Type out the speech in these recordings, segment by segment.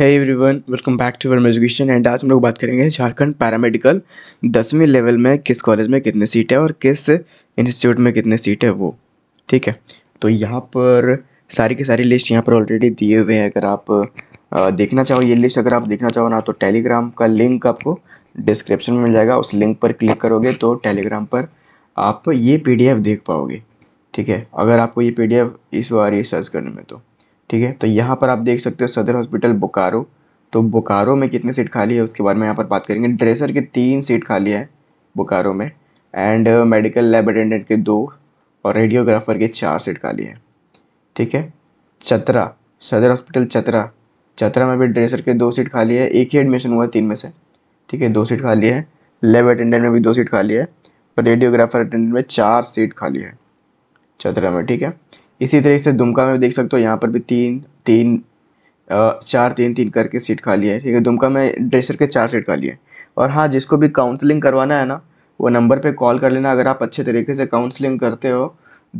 है everyone welcome back to worm education and आज हम लोग बात करेंगे झारखंड पैरामेडिकल दसवीं लेवल में किस कॉलेज में कितने सीट है और किस इंस्टीट्यूट में कितने सीट है वो ठीक है तो यहाँ पर सारी की सारी लिस्ट यहाँ पर ऑलरेडी दिए हुए हैं अगर आप आ, देखना चाहो ये लिस्ट अगर आप देखना चाहो ना तो टेलीग्राम का लिंक आपको डिस्क्रिप्शन में मिल जाएगा उस लिंक पर क्लिक करोगे तो टेलीग्राम पर आप ये पी देख पाओगे ठीक है अगर आपको ये पी डी एफ इशू आ रही है सर्च करने में तो ठीक है तो यहाँ पर आप देख सकते हो सदर हॉस्पिटल बोकारो तो बोकारो में कितने सीट खाली है उसके बारे में यहाँ पर बात करेंगे ड्रेसर के तीन सीट खाली है बोकारो में एंड मेडिकल लैब अटेंडेंट के दो और रेडियोग्राफर के चार सीट खाली है ठीक है चतरा सदर हॉस्पिटल चतरा चतरा में भी ड्रेसर के दो सीट खाली है एक ही एडमिशन हुआ तीन में से ठीक है दो सीट खाली है लेब अटेंडेंट में भी दो सीट खाली है और रेडियोग्राफर अटेंडेंट में चार सीट खाली है चतरा में ठीक है इसी तरीके से दुमका में देख सकते हो यहाँ पर भी तीन तीन चार तीन तीन करके सीट खाली है ठीक है दुमका में ड्रेसर के चार सीट खाली है और हाँ जिसको भी काउंसलिंग करवाना है ना वो नंबर पे कॉल कर लेना अगर आप अच्छे तरीके से काउंसलिंग करते हो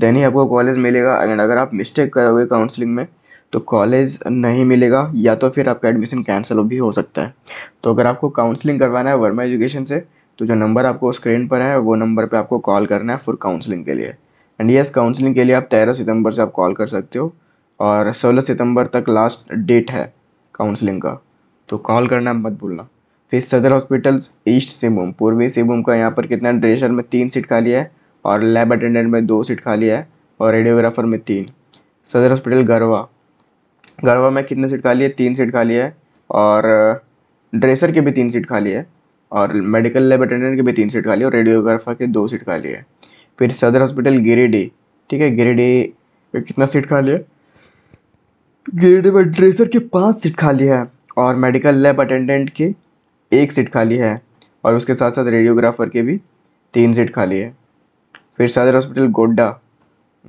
देन ही आपको कॉलेज मिलेगा एंड अगर आप मिस्टेक करोगे काउंसलिंग में तो कॉलेज नहीं मिलेगा या तो फिर आपका एडमिशन कैंसिल भी हो सकता है तो अगर आपको काउंसलिंग करवाना है वर्मा एजुकेशन से तो जो नंबर आपको स्क्रीन पर है वो नंबर पर आपको कॉल करना है फॉर काउंसलिंग के लिए एंड यस काउंसलिंग के लिए आप तेरह सितंबर से आप कॉल कर सकते हो और सोलह सितंबर तक लास्ट डेट है काउंसलिंग का तो कॉल करना मत भूलना फिर सदर हॉस्पिटल ईस्ट सिंहभूम पूर्वी सिंहभूम का यहाँ पर कितना ड्रेसर में तीन सीट खाली है और लैब अटेंडेंट में दो सीट खाली है और रेडियोग्राफर में तीन सदर हॉस्पिटल गरवा गरवा में कितने सीट खाली है तीन सीट खाली है और ड्रेसर की भी तीन सीट खाली है और मेडिकल लैब अटेंडेंट की भी तीन सीट खाली है और रेडियोग्राफर की दो सीट खाली है फिर सदर हॉस्पिटल गिरिडीह ठीक है गिरिडीह कितना सीट खाली है गिरिडीह में ड्रेसर के पाँच सीट खाली है और मेडिकल लैब अटेंडेंट की एक सीट खाली है और उसके साथ साथ रेडियोग्राफर की भी तीन सीट खाली है फिर सदर हॉस्पिटल गोड्डा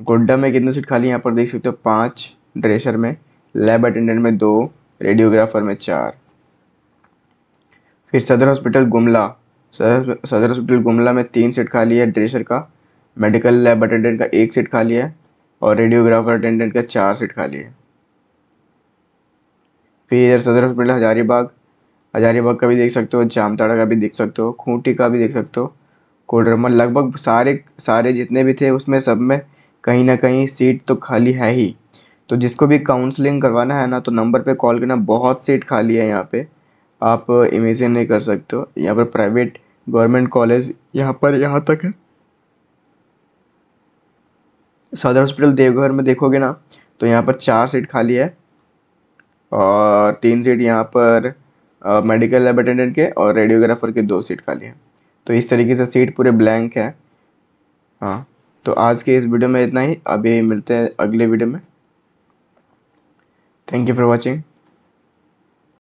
गोड्डा में कितनी सीट खाली है यहाँ पर देख सकते हो पाँच ड्रेसर में लैब अटेंडेंट में दो रेडियोग्राफर में चार फिर सदर हॉस्पिटल गुमला सदर हॉस्पिटल गुमला में तीन सीट खाली है ड्रेसर का मेडिकल लैब अटेंडेंट का एक सीट खाली है और रेडियोग्राफर अटेंडेंट का चार सीट खाली है फिर सदर हॉस्पिटल हजारीबाग हजारीबाग का भी देख सकते हो जामताड़ा का भी देख सकते हो खूंटी का भी देख सकते हो कोडरमा लगभग सारे सारे जितने भी थे उसमें सब में कहीं ना कहीं सीट तो खाली है ही तो जिसको भी काउंसलिंग करवाना है ना तो नंबर पे कॉल करना बहुत सीट खाली है यहाँ पे आप इमेजिन नहीं कर सकते हो यहाँ पर प्राइवेट गवर्नमेंट कॉलेज यहाँ पर यहाँ तक है सदर हॉस्पिटल देवघर में देखोगे ना तो यहाँ पर चार सीट खाली है और तीन सीट यहाँ पर मेडिकल लैब अटेंडेंट के और रेडियोग्राफर के दो सीट खाली हैं तो इस तरीके से सीट पूरे ब्लैंक है हाँ तो आज के इस वीडियो में इतना ही अभी मिलते हैं अगले वीडियो में थैंक यू फॉर वॉचिंग